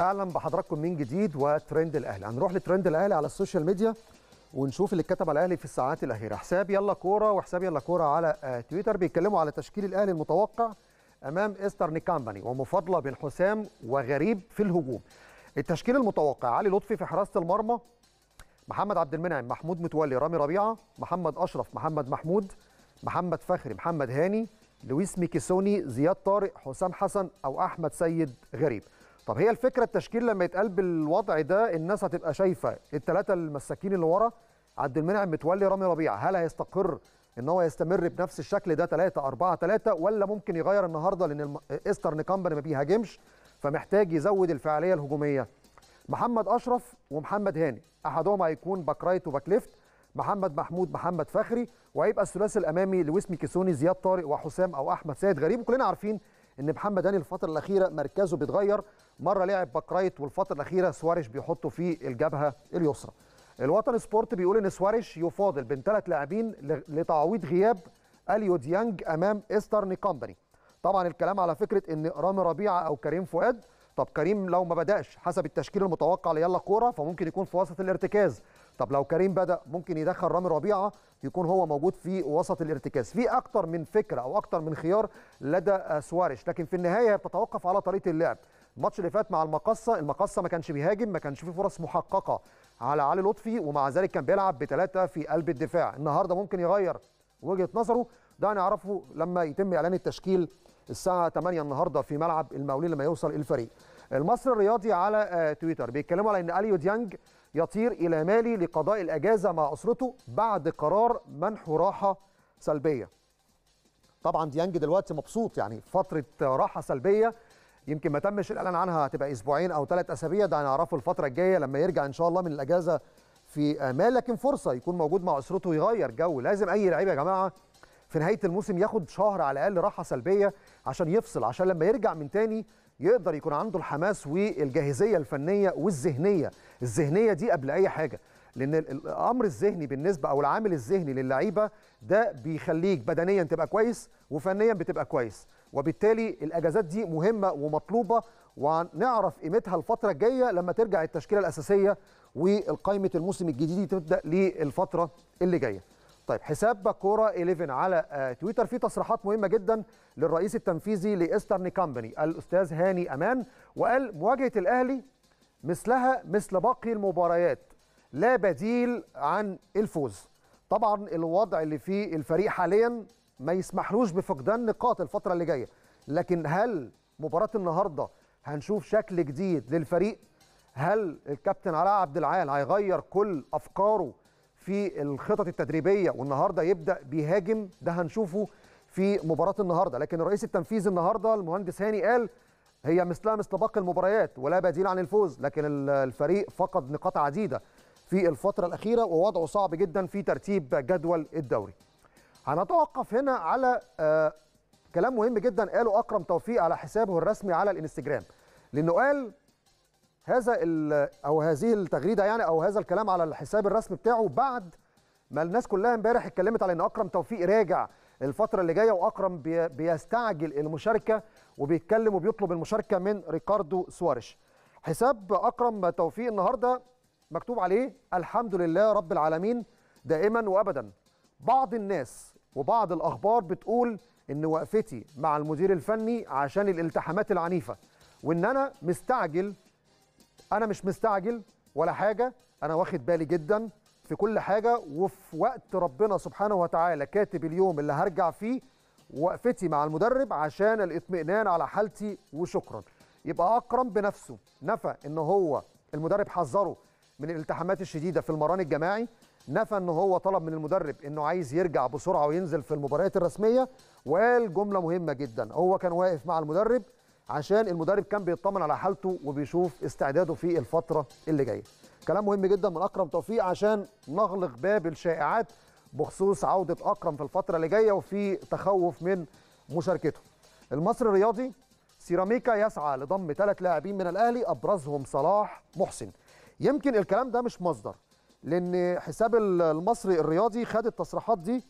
اهلا بحضراتكم من جديد وترند الاهلي هنروح لترند الاهلي على السوشيال ميديا ونشوف اللي اتكتب على الاهلي في الساعات الاخيره حساب يلا كوره وحساب يلا كوره على آه، تويتر بيتكلموا على تشكيل الاهلي المتوقع امام ايسترن كامباني ومفاضله بين حسام وغريب في الهجوم التشكيل المتوقع علي لطفي في حراسه المرمى محمد عبد المنعم محمود متولي رامي ربيعه محمد اشرف محمد محمود محمد فخري محمد هاني لويس ميكيسوني زياد طارق حسام حسن او احمد سيد غريب طب هي الفكره التشكيل لما يتقال بالوضع ده الناس هتبقى شايفه الثلاثه المساكين اللي ورا عبد المنعم متولي رامي ربيع هل هيستقر ان هو يستمر بنفس الشكل ده 3 4 3 ولا ممكن يغير النهارده لان ايسترن كامباني ما بيهاجمش فمحتاج يزود الفعاليه الهجوميه محمد اشرف ومحمد هاني احدهم هيكون باك رايت وباك ليفت محمد محمود محمد فخري وهيبقى الثلاثي الامامي لويس ميكيسوني زياد طارق وحسام او احمد سيد غريب وكلنا عارفين ان محمد هاني الفتره الاخيره مركزه بيتغير مره لعب باك رايت والفتره الاخيره سواريش بيحطه في الجبهه اليسرى الوطن سبورت بيقول ان سواريش يفاضل بين ثلاث لاعبين لتعويض غياب اليو ديانج امام ايسترن كومباني طبعا الكلام على فكره ان رامي ربيعه او كريم فؤاد طب كريم لو ما بداش حسب التشكيل المتوقع ليلا كوره فممكن يكون في وسط الارتكاز طب لو كريم بدا ممكن يدخل رامي ربيعه يكون هو موجود في وسط الارتكاز في اكتر من فكره او اكتر من خيار لدى سواريش لكن في النهايه بتتوقف على طريقه اللعب الماتش اللي فات مع المقصه المقصه ما كانش بيهاجم ما كانش فيه فرص محققه على علي لطفي ومع ذلك كان بيلعب بثلاثه في قلب الدفاع النهارده ممكن يغير وجهه نظره ده هنعرفه لما يتم اعلان التشكيل الساعه 8 النهارده في ملعب المقاولين لما يوصل الفريق المصري الرياضي على آه، تويتر بيتكلموا على ان اليو ديانج يطير الى مالي لقضاء الاجازه مع اسرته بعد قرار منحه راحه سلبيه طبعا ديانج دلوقتي مبسوط يعني فتره راحه سلبيه يمكن ما تمش الاعلان عنها هتبقى اسبوعين او ثلاث اسابيع ده هنعرفه الفتره الجايه لما يرجع ان شاء الله من الاجازه في امال لكن فرصه يكون موجود مع اسرته يغير جو لازم اي لعيب يا جماعه في نهايه الموسم ياخد شهر على الاقل راحه سلبيه عشان يفصل عشان لما يرجع من تاني يقدر يكون عنده الحماس والجاهزيه الفنيه والذهنيه الذهنيه دي قبل اي حاجه لان الامر الذهني بالنسبه او العامل الذهني للعيبه ده بيخليك بدنيا تبقى كويس وفنيا بتبقى كويس وبالتالي الاجازات دي مهمه ومطلوبه ونعرف قيمتها الفتره الجايه لما ترجع التشكيله الاساسيه والقائمه الموسم الجديد تبدا للفتره اللي جايه طيب حساب كوره 11 على آه، تويتر في تصريحات مهمه جدا للرئيس التنفيذي لاسترن كامباني الاستاذ هاني امان وقال مواجهه الاهلي مثلها مثل باقي المباريات لا بديل عن الفوز طبعا الوضع اللي فيه الفريق حاليا ما يسمحلوش بفقدان نقاط الفتره اللي جايه لكن هل مباراه النهارده هنشوف شكل جديد للفريق هل الكابتن علاء عبد العال هيغير كل افكاره في الخطط التدريبيه والنهارده يبدا بيهاجم ده هنشوفه في مباراه النهارده لكن الرئيس التنفيذي النهارده المهندس هاني قال هي مثلها مثل باقي المباريات ولا بديل عن الفوز لكن الفريق فقد نقاط عديده في الفترة الأخيرة ووضعه صعب جدا في ترتيب جدول الدوري هنتوقف هنا على آه، كلام مهم جدا قاله أكرم توفيق على حسابه الرسمي على الانستجرام لأنه قال هذا أو هذه التغريدة يعني أو هذا الكلام على الحساب الرسمي بتاعه بعد ما الناس كلها امبارح اتكلمت على ان اكرم توفيق راجع الفتره اللي جايه واكرم بيستعجل المشاركه وبيتكلم وبيطلب المشاركه من ريكاردو سوارش حساب اكرم توفيق النهارده مكتوب عليه الحمد لله رب العالمين دائما وابدا بعض الناس وبعض الاخبار بتقول ان وقفتي مع المدير الفني عشان الالتحامات العنيفه وان انا مستعجل انا مش مستعجل ولا حاجه انا واخد بالي جدا في كل حاجه وفي وقت ربنا سبحانه وتعالى كاتب اليوم اللي هرجع فيه وقفتي مع المدرب عشان الاطمئنان على حالتي وشكرا يبقى اكرم بنفسه نفى ان هو المدرب حذره من الالتحامات الشديده في المران الجماعي نفى ان هو طلب من المدرب انه عايز يرجع بسرعه وينزل في المباريات الرسميه وقال جمله مهمه جدا هو كان واقف مع المدرب عشان المدرب كان بيطمن على حالته وبيشوف استعداده في الفتره اللي جايه كلام مهم جدا من اكرم توفيق عشان نغلق باب الشائعات بخصوص عوده اكرم في الفتره اللي جايه وفي تخوف من مشاركته المصري الرياضي سيراميكا يسعى لضم ثلاث لاعبين من الاهلي ابرزهم صلاح محسن يمكن الكلام ده مش مصدر لان حساب المصري الرياضي خد التصريحات دي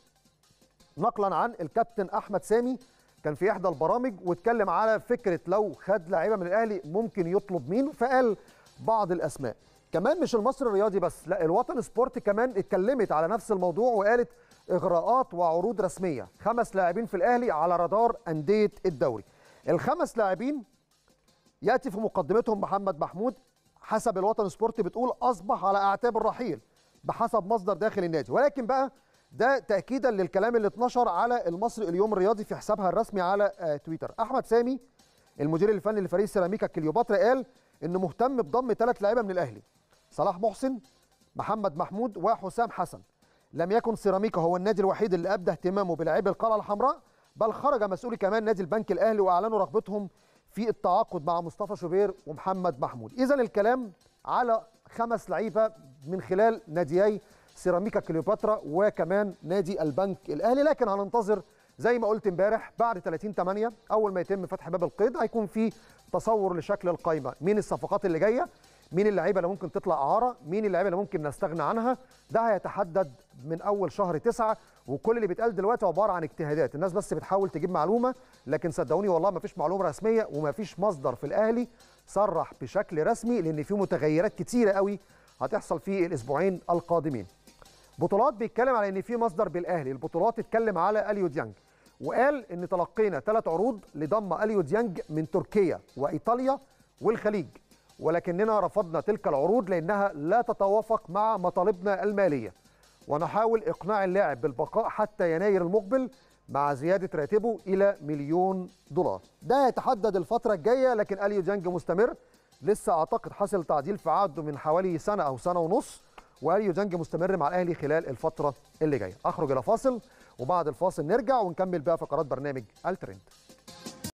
نقلا عن الكابتن احمد سامي كان في احدى البرامج واتكلم على فكره لو خد لعيبه من الاهلي ممكن يطلب مين فقال بعض الاسماء كمان مش المصري الرياضي بس لا الوطن سبورت كمان اتكلمت على نفس الموضوع وقالت اغراءات وعروض رسميه خمس لاعبين في الاهلي على رادار انديه الدوري الخمس لاعبين ياتي في مقدمتهم محمد محمود حسب الوطن سبورت بتقول اصبح على اعتاب الرحيل بحسب مصدر داخل النادي ولكن بقى ده تاكيدا للكلام اللي اتنشر على المصري اليوم الرياضي في حسابها الرسمي على آه، تويتر احمد سامي المدير الفني لفريق سيراميكا كليوباترا قال انه مهتم بضم ثلاث لعيبه من الاهلي صلاح محسن محمد محمود وحسام حسن لم يكن سيراميكا هو النادي الوحيد اللي ابدى اهتمامه بلاعبي القلعه الحمراء بل خرج مسؤولي كمان نادي البنك الاهلي واعلنوا رغبتهم في التعاقد مع مصطفى شوبير ومحمد محمود اذا الكلام على خمس لعيبه من خلال ناديي سيراميكا كليوباترا وكمان نادي البنك الاهلي لكن هننتظر زي ما قلت امبارح بعد 30 8 اول ما يتم فتح باب القيد هيكون في تصور لشكل القائمه مين الصفقات اللي جايه مين اللعيبه اللي ممكن تطلع اعاره مين اللعيبه اللي ممكن نستغنى عنها ده هيتحدد من اول شهر تسعة وكل اللي بيتقال دلوقتي عباره عن اجتهادات الناس بس بتحاول تجيب معلومه لكن صدقوني والله ما فيش معلومه رسميه وما فيش مصدر في الاهلي صرح بشكل رسمي لان في متغيرات كتيره قوي هتحصل في الاسبوعين القادمين بطولات بيتكلم على ان في مصدر بالاهلي البطولات اتكلم على اليو ديانج وقال ان تلقينا ثلاث عروض لضم اليو ديانج من تركيا وايطاليا والخليج ولكننا رفضنا تلك العروض لانها لا تتوافق مع مطالبنا الماليه ونحاول إقناع اللاعب بالبقاء حتى يناير المقبل مع زيادة راتبه إلى مليون دولار ده يتحدد الفترة الجاية لكن أليو ديانج مستمر لسه أعتقد حصل تعديل في عقده من حوالي سنة أو سنة ونص وأليو ديانج مستمر مع الأهلي خلال الفترة اللي جاية أخرج إلى فاصل وبعد الفاصل نرجع ونكمل بقى فقرات برنامج الترند